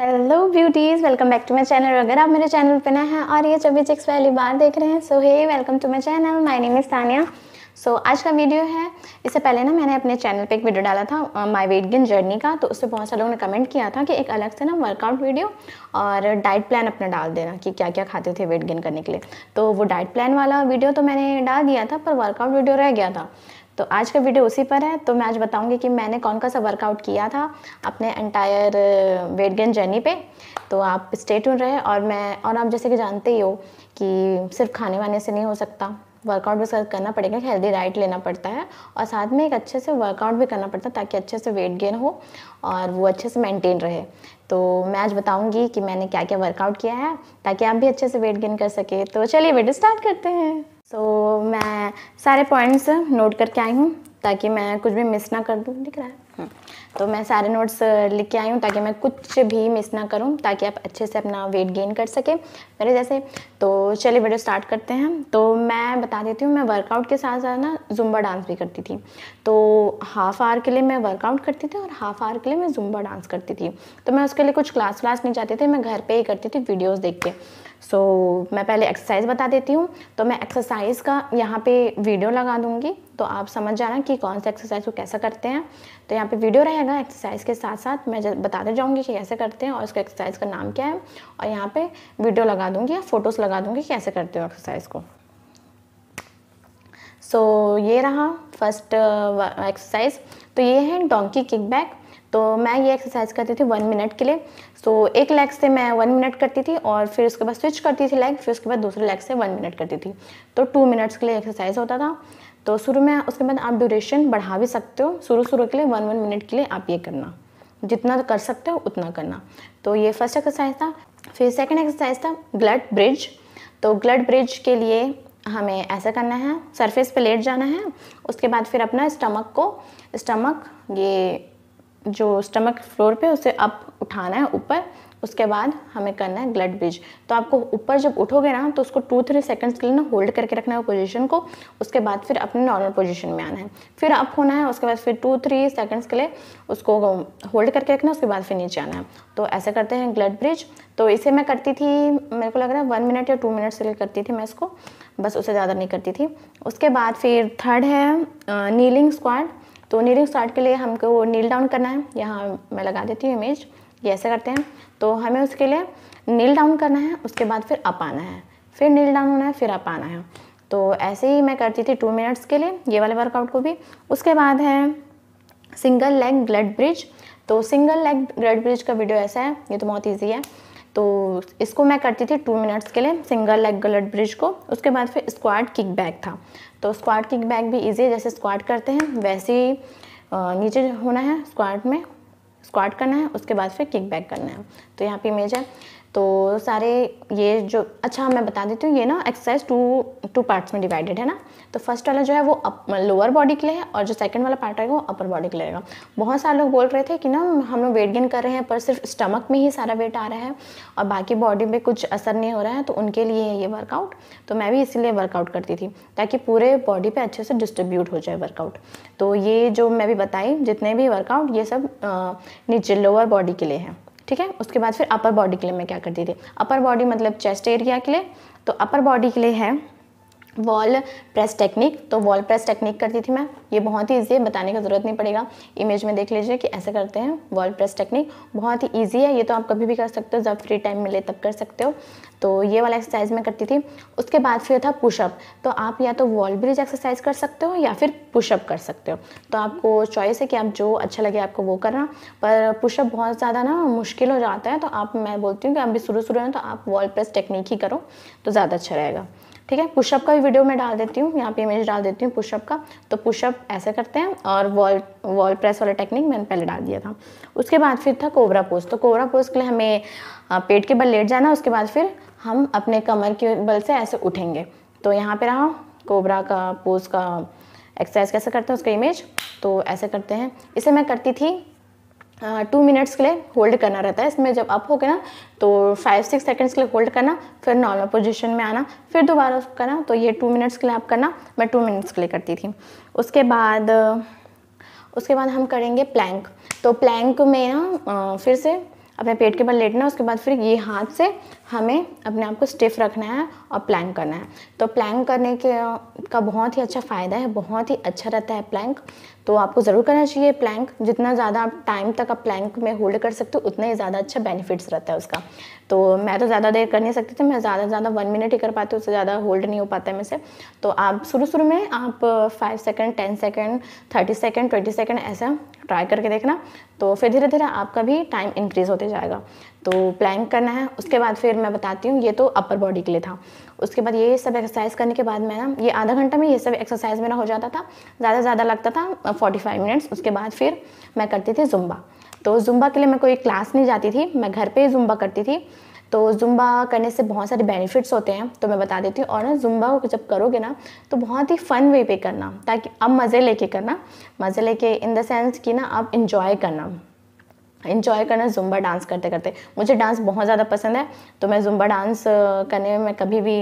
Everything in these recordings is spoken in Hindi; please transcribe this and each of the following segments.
Hello beauties welcome back to my channel अगर आप मेरे चैनल पर नए हैं और ये चबी चिक्स पहली बार देख रहे हैं so hey welcome to my channel my name is Tania so आज का वीडियो है इससे पहले ना मैंने अपने चैनल पे एक वीडियो डाला था माय वेट गेन जर्नी का तो उससे बहुत सारे लोगों ने कमेंट किया था कि एक अलग से ना वर्कआउट वीडियो और डाइट प्लान अपना डाल देना कि क्या क्या खाते थे वेट गेन करने के लिए तो वो डाइट प्लान वाला वीडियो तो मैंने डाल दिया था पर वर्कआउट वीडियो रह गया था तो आज का वीडियो उसी पर है तो मैं आज बताऊंगी कि मैंने कौन कौन सा वर्कआउट किया था अपने एंटायर वेट गेन जर्नी पे तो आप स्टेट रहे और मैं और आप जैसे कि जानते ही हो कि सिर्फ खाने वाने से नहीं हो सकता वर्कआउट भी करना पड़ेगा हेल्दी डाइट लेना पड़ता है और साथ में एक अच्छे से वर्कआउट भी करना पड़ता है ताकि अच्छे से वेट गेन हो और वो अच्छे से मेंटेन रहे तो मैं आज बताऊंगी कि मैंने क्या क्या वर्कआउट किया है ताकि आप भी अच्छे से वेट गेन कर सके तो चलिए वीडियो स्टार्ट करते हैं सो so, मैं सारे पॉइंट्स नोट करके आई हूँ ताकि मैं कुछ भी मिस ना कर दूँ दिख रहा है हम्म। तो मैं सारे नोट्स लिख के आई हूँ ताकि मैं कुछ भी मिस ना करूँ ताकि आप अच्छे से अपना वेट गेन कर सकें मेरे जैसे तो चलिए वीडियो स्टार्ट करते हैं तो मैं बता देती हूँ मैं वर्कआउट के साथ साथ ना जुम्बा डांस भी करती थी तो हाफ़ आवर के लिए मैं वर्कआउट करती थी और हाफ़ आवर के लिए मैं जुम्बा डांस करती थी तो मैं उसके लिए कुछ क्लास व्लास नहीं जाती थी मैं घर पर ही करती थी वीडियोज़ देख के सो so, मैं पहले एक्सरसाइज बता देती हूँ तो मैं एक्सरसाइज का यहाँ पे वीडियो लगा दूँगी तो आप समझ जाना कि कौन सा एक्सरसाइज को कैसा करते हैं तो यहाँ पे वीडियो रहेगा एक्सरसाइज के साथ साथ मैं बताते जाऊँगी कि कैसे करते हैं और उसका एक्सरसाइज का नाम क्या है और यहाँ पे वीडियो लगा दूँगी या फ़ोटोज़ लगा दूँगी कैसे करते हो एक्सरसाइज को सो so, ये रहा फर्स्ट एक्सरसाइज uh, तो ये है डोंकी किक बैक तो मैं ये एक्सरसाइज करती थी वन मिनट के लिए सो so, एक लेग से मैं वन मिनट करती थी और फिर उसके बाद स्विच करती थी लेग फिर उसके बाद दूसरे लेग से वन मिनट करती थी तो टू मिनट्स के लिए एक्सरसाइज होता था तो शुरू में उसके बाद आप ड्यूरेशन बढ़ा भी सकते हो शुरू शुरू के लिए वन वन मिनट के लिए आप ये करना जितना कर सकते हो उतना करना तो ये फर्स्ट एक्सरसाइज था फिर सेकेंड एक्सरसाइज था ग्लड ब्रिज तो ग्लड ब्रिज के लिए हमें ऐसा करना है सरफेस पे लेट जाना है उसके बाद फिर अपना स्टमक को स्टमक ये जो स्टमक फ्लोर पे उसे अप उठाना है ऊपर उसके बाद हमें करना है ग्लड ब्रिज तो आपको ऊपर जब उठोगे ना तो उसको टू थ्री सेकंड्स के लिए ना होल्ड करके रखना है पोजीशन को उसके बाद फिर अपने नॉर्मल पोजीशन में आना है फिर अप होना है उसके बाद फिर टू थ्री सेकंड्स के लिए उसको होल्ड करके रखना है उसके बाद फिर नीचे आना है तो ऐसे करते हैं ग्लड ब्रिज तो इसे मैं करती थी मेरे को लग रहा है वन मिनट या टू मिनट से करती थी मैं इसको बस उसे ज़्यादा नहीं करती थी उसके बाद फिर थर्ड है नीलिंग स्क्वाड तो नीलिंग स्क्वाड के लिए हमको नील डाउन करना है यहाँ मैं लगा देती हूँ इमेज ये ऐसे करते हैं तो हमें उसके लिए नील डाउन करना है उसके बाद फिर अप आना है फिर नील डाउन होना है फिर अप आना है तो ऐसे ही मैं करती थी टू मिनट्स के लिए ये वाले वर्कआउट को भी उसके बाद है सिंगल लेग ब्लड ब्रिज तो सिंगल लेग ब्लड ब्रिज का वीडियो ऐसा है ये तो बहुत ईजी है तो इसको मैं करती थी टू मिनट्स के लिए सिंगल लेग ब्लड ब्रिज को उसके बाद फिर स्क्वाड किक बैक था तो स्क्वाड किक बैक भी ईजी है जैसे स्क्वाड करते हैं वैसे ही नीचे होना है स्क्वाड में स्क्वाट करना है उसके बाद फिर किक बैक करना है तो यहाँ पे इमेज है तो सारे ये जो अच्छा मैं बता देती हूँ ये ना एक्सरसाइज टू टू पार्ट्स में डिवाइडेड है ना तो फर्स्ट वाला जो है वो अप लोअर बॉडी के लिए है और जो सेकंड वाला पार्ट रहेगा वो अपर बॉडी के लिए रहेगा बहुत सारे लोग बोल रहे थे कि ना हम लोग वेट गेन कर रहे हैं पर सिर्फ स्टमक में ही सारा वेट आ रहा है और बाकी बॉडी में कुछ असर नहीं हो रहा है तो उनके लिए है ये वर्कआउट तो मैं भी इसीलिए वर्कआउट करती थी ताकि पूरे बॉडी पर अच्छे से डिस्ट्रीब्यूट हो जाए वर्कआउट तो ये जो मैं भी बताई जितने भी वर्कआउट ये सब नीचे लोअर बॉडी के लिए है ठीक है उसके बाद फिर अपर बॉडी के लिए मैं क्या करती थी अपर बॉडी मतलब चेस्ट एरिया के लिए तो अपर बॉडी के लिए है वॉल प्रेस टेक्निक तो वॉल प्रेस टेक्निक करती थी मैं ये बहुत ही ईजी है बताने की ज़रूरत नहीं पड़ेगा इमेज में देख लीजिए कि ऐसे करते हैं वॉल प्रेस टेक्निक बहुत ही ईजी है ये तो आप कभी भी कर सकते हो जब फ्री टाइम मिले तब कर सकते हो तो ये वाला एक्सरसाइज मैं करती थी उसके बाद फिर था पुशअप तो आप या तो वॉल ब्रिज एक्सरसाइज कर सकते हो या फिर पुशअप कर सकते हो तो आपको चॉइस है कि आप जो अच्छा लगे आपको वो करना पर पुशअप बहुत ज़्यादा ना मुश्किल हो जाता है तो आप मैं बोलती हूँ कि आप भी शुरू शुरू हैं तो आप वॉल प्रेस टेक्निक ही करो तो ज़्यादा अच्छा रहेगा ठीक है पुशअप का भी वीडियो मैं डाल देती हूँ यहाँ पे इमेज डाल देती हूँ पुशअप का तो पुशअप ऐसे करते हैं और वॉल वॉल प्रेस वाला टेक्निक मैंने पहले डाल दिया था उसके बाद फिर था कोबरा पोज तो कोबरा पोज के लिए हमें पेट के बल लेट जाना उसके बाद फिर हम अपने कमर के बल से ऐसे उठेंगे तो यहाँ पे रहा कोबरा का पोज का एक्सरसाइज कैसे करते हैं उसका इमेज तो ऐसे करते हैं इसे मैं करती थी टू मिनट्स के लिए होल्ड करना रहता है इसमें जब अप हो गया ना तो फाइव सिक्स सेकेंड्स के लिए होल्ड करना फिर नॉर्मल पोजीशन में आना फिर दोबारा करना तो ये टू मिनट्स के लिए आप करना मैं टू मिनट्स के लिए करती थी उसके बाद उसके बाद हम करेंगे प्लैंक तो प्लैंक में ना फिर से अपने पेट के बल लेटना है उसके बाद फिर ये हाथ से हमें अपने आप को स्टिफ रखना है और प्लैंक करना है तो प्लैंक करने के का बहुत ही अच्छा फ़ायदा है बहुत ही अच्छा रहता है प्लैंक तो आपको ज़रूर करना चाहिए प्लैंक जितना ज़्यादा आप टाइम तक आप प्लैंक में होल्ड कर सकते हो उतना ही ज़्यादा अच्छा बेनिफिट्स रहता है उसका तो मैं तो ज़्यादा देर कर नहीं सकती थी मैं ज़्यादा से ज़्यादा वन मिनट ही कर पाती हूँ उससे ज़्यादा होल्ड नहीं हो पाता है मैं से तो आप शुरू शुरू में आप five second ten second thirty second twenty second ऐसा ट्राई करके देखना तो फिर धीरे धीरे आपका भी टाइम इंक्रीज़ होते जाएगा तो प्लैंक करना है उसके बाद फिर मैं बताती हूँ ये तो अपर बॉडी के लिए था उसके बाद ये सब एक्सरसाइज करने के बाद मैं ना ये आधा घंटा में ये सब एक्सरसाइज मेरा हो जाता था ज़्यादा से ज़्यादा लगता था फोर्टी फाइव मिनट्स उसके बाद फिर मैं करती थी जुम्बा तो जुम्बा के लिए मैं कोई क्लास नहीं जाती थी मैं घर पर ही जुम्बा करती थी तो जुम्बा करने से बहुत सारे बेनिफिट्स होते हैं तो मैं बता देती हूँ और ना जुम्बा जब करोगे ना तो बहुत ही फन वे पे करना ताकि अब मज़े लेके करना मज़े लेके इन द सेंस कि ना आप इन्जॉय करना इन्जॉय करना जुम्बा डांस करते करते मुझे डांस बहुत ज़्यादा पसंद है तो मैं जुम्बा डांस करने में मैं कभी भी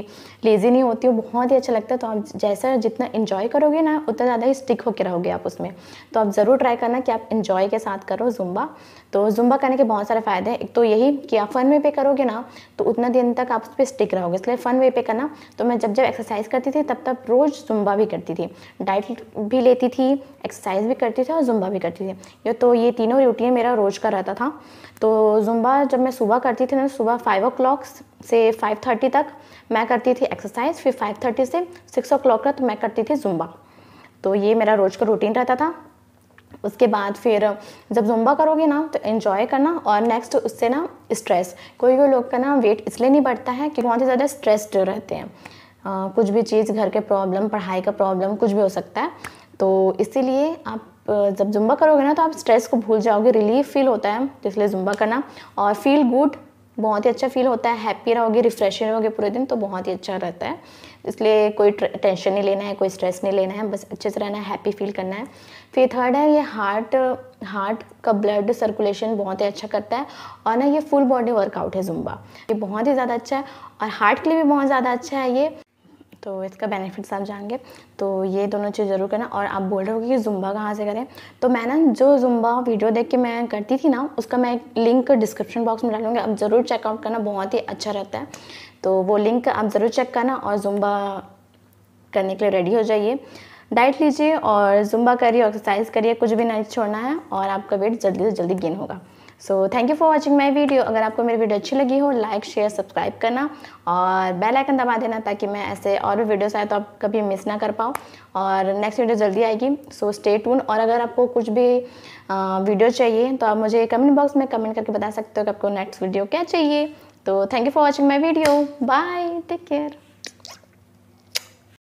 लेज़ी नहीं होती हूँ बहुत ही अच्छा लगता है तो आप जैसा जितना इन्जॉय करोगे ना उतना ज़्यादा ही स्टिक होकर रहोगे आप उसमें तो आप ज़रूर ट्राई करना कि आप इन्जॉय के साथ करो जुम्बा तो जुम्बा करने के बहुत सारे फ़ायदे हैं एक तो यही कि आप फन वे पे करोगे ना तो उतना दिन तक आप उस पर स्टिक रहोगे इसलिए फ़न वे पे करना तो मैं जब जब एक्सरसाइज करती थी तब तब रोज़ जुम्बा भी करती थी डाइट भी लेती थी एक्सरसाइज भी करती थी और जुम्बा भी करती थी तो ये तीनों रूटीन मेरा रोज़ का का रहता था तो जुम्बा जब मैं सुबह करती थी ना सुबह फाइव ओ से फाइव थर्टी तक मैं करती थी एक्सरसाइज फिर फाइव थर्टी से सिक्स ओ क्लॉक तक मैं करती थी जुम्बा तो ये मेरा रोज़ का रूटीन रहता था उसके बाद फिर जब जुम्बा करोगे ना तो इन्जॉय करना और नेक्स्ट उससे ना स्ट्रेस कोई कोई लोग का ना वेट इसलिए नहीं बढ़ता है कि बहुत ही ज़्यादा स्ट्रेस्ड रहते हैं आ, कुछ भी चीज़ घर के प्रॉब्लम पढ़ाई का प्रॉब्लम कुछ भी हो सकता है तो इसीलिए आप जब जुम्बा करोगे ना तो आप स्ट्रेस को भूल जाओगे रिलीफ फील होता है इसलिए जुम्बा करना और फील गुड बहुत ही अच्छा फील होता है हैप्पी रहोगे रिफ्रेशिंग रहोगे पूरे दिन तो बहुत ही अच्छा रहता है इसलिए कोई टेंशन नहीं लेना है कोई स्ट्रेस नहीं लेना है बस अच्छे से रहना है हैप्पी फील करना है फिर थर्ड है ये हार्ट हार्ट का ब्लड सर्कुलेशन बहुत ही अच्छा करता है और ना ये फुल बॉडी वर्कआउट है जुम्बा ये बहुत ही ज़्यादा अच्छा है और हार्ट के लिए भी बहुत ज़्यादा अच्छा है ये तो इसका बेनिफिट्स आप जानेंगे तो ये दोनों चीज़ ज़रूर करना और आप बोल रहे हो कि जुम्बा कहाँ से करें तो मैं ना जो जुम्बा वीडियो देख के मैं करती थी ना उसका मैं एक लिंक डिस्क्रिप्शन बॉक्स में डालूंगी आप ज़रूर चेकआउट करना बहुत ही अच्छा रहता है तो वो लिंक आप ज़रूर चेक करना और जुम्बा करने के लिए रेडी हो जाइए डाइट लीजिए और जुम्बा करिए एक्सरसाइज करिए कुछ भी नहीं छोड़ना है और आपका वेट जल्दी से जल्दी गेन होगा so thank you for watching my video अगर आपको मेरी वीडियो अच्छी लगी हो लाइक शेयर सब्सक्राइब करना और बेल आइकन दबा देना ताकि मैं ऐसे और भी वीडियोस आए तो आप कभी मिस ना कर पाओ और नेक्स्ट वीडियो जल्दी आएगी सो स्टे टून और अगर आपको कुछ भी वीडियो चाहिए तो आप मुझे कमेंट बॉक्स में कमेंट करके बता सकते हो कि आपको नेक्स्ट वीडियो क्या चाहिए तो thank you for watching my video bye take care